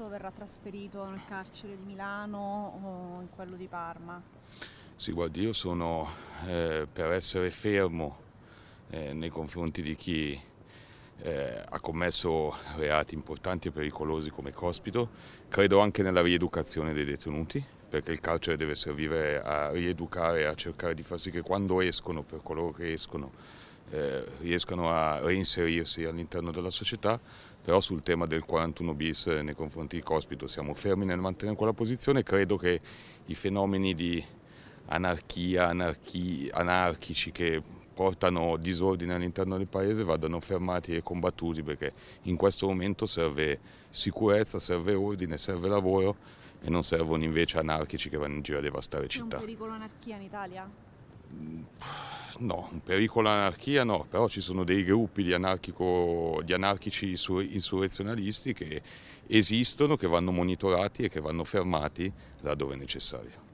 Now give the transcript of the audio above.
presto verrà trasferito nel carcere di Milano o in quello di Parma? Sì, guardi, io sono eh, per essere fermo eh, nei confronti di chi eh, ha commesso reati importanti e pericolosi come Cospito, credo anche nella rieducazione dei detenuti, perché il carcere deve servire a rieducare, a cercare di far sì che quando escono, per coloro che escono, eh, riescano a reinserirsi all'interno della società, però sul tema del 41 bis eh, nei confronti di Cospito siamo fermi nel mantenere quella posizione, credo che i fenomeni di anarchia, anarchi, anarchici che portano disordine all'interno del paese vadano fermati e combattuti perché in questo momento serve sicurezza, serve ordine, serve lavoro e non servono invece anarchici che vanno in giro a devastare città. C'è un pericolo anarchia in Italia? Mm, no, un pericolo all'anarchia no, però ci sono dei gruppi di, di anarchici insurrezionalisti che esistono, che vanno monitorati e che vanno fermati laddove necessario.